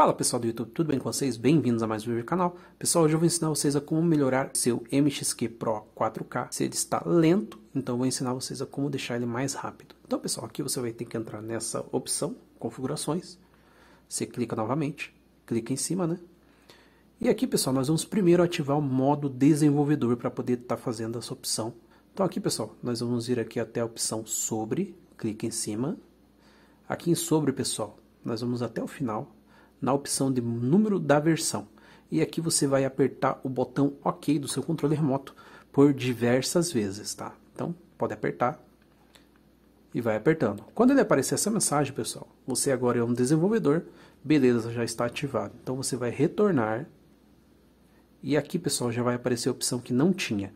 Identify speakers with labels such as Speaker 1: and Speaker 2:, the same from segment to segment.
Speaker 1: Fala pessoal do YouTube, tudo bem com vocês? Bem-vindos a mais um vídeo do canal. Pessoal, hoje eu vou ensinar vocês a como melhorar seu MXQ Pro 4K. Se ele está lento, então eu vou ensinar vocês a como deixar ele mais rápido. Então pessoal, aqui você vai ter que entrar nessa opção, configurações. Você clica novamente, clica em cima, né? E aqui pessoal, nós vamos primeiro ativar o modo desenvolvedor para poder estar tá fazendo essa opção. Então aqui pessoal, nós vamos ir aqui até a opção sobre, clica em cima. Aqui em sobre pessoal, nós vamos até o final na opção de número da versão. E aqui você vai apertar o botão OK do seu controle remoto por diversas vezes, tá? Então, pode apertar e vai apertando. Quando ele aparecer essa mensagem, pessoal, você agora é um desenvolvedor, beleza, já está ativado. Então, você vai retornar e aqui, pessoal, já vai aparecer a opção que não tinha,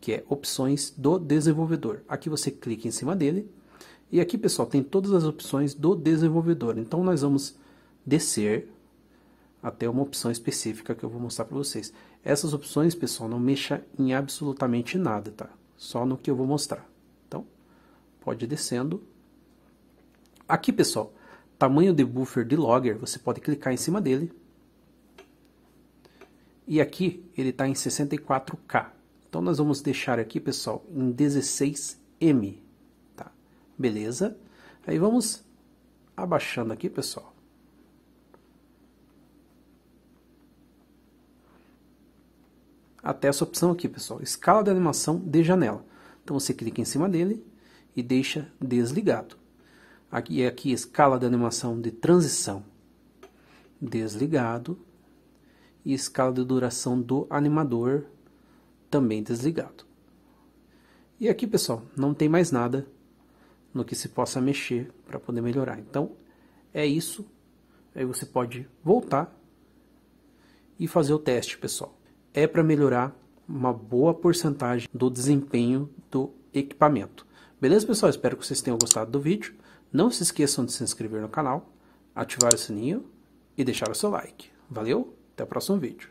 Speaker 1: que é opções do desenvolvedor. Aqui você clica em cima dele e aqui, pessoal, tem todas as opções do desenvolvedor. Então, nós vamos descer até uma opção específica que eu vou mostrar para vocês. Essas opções, pessoal, não mexa em absolutamente nada, tá? Só no que eu vou mostrar. Então, pode ir descendo. Aqui, pessoal, tamanho de buffer de logger, você pode clicar em cima dele. E aqui ele está em 64K. Então nós vamos deixar aqui, pessoal, em 16M. Tá? Beleza? Aí vamos abaixando aqui, pessoal. até essa opção aqui, pessoal, escala de animação de janela. Então você clica em cima dele e deixa desligado. Aqui é aqui escala de animação de transição desligado e escala de duração do animador também desligado. E aqui, pessoal, não tem mais nada no que se possa mexer para poder melhorar. Então, é isso. Aí você pode voltar e fazer o teste, pessoal é para melhorar uma boa porcentagem do desempenho do equipamento. Beleza, pessoal? Espero que vocês tenham gostado do vídeo. Não se esqueçam de se inscrever no canal, ativar o sininho e deixar o seu like. Valeu, até o próximo vídeo.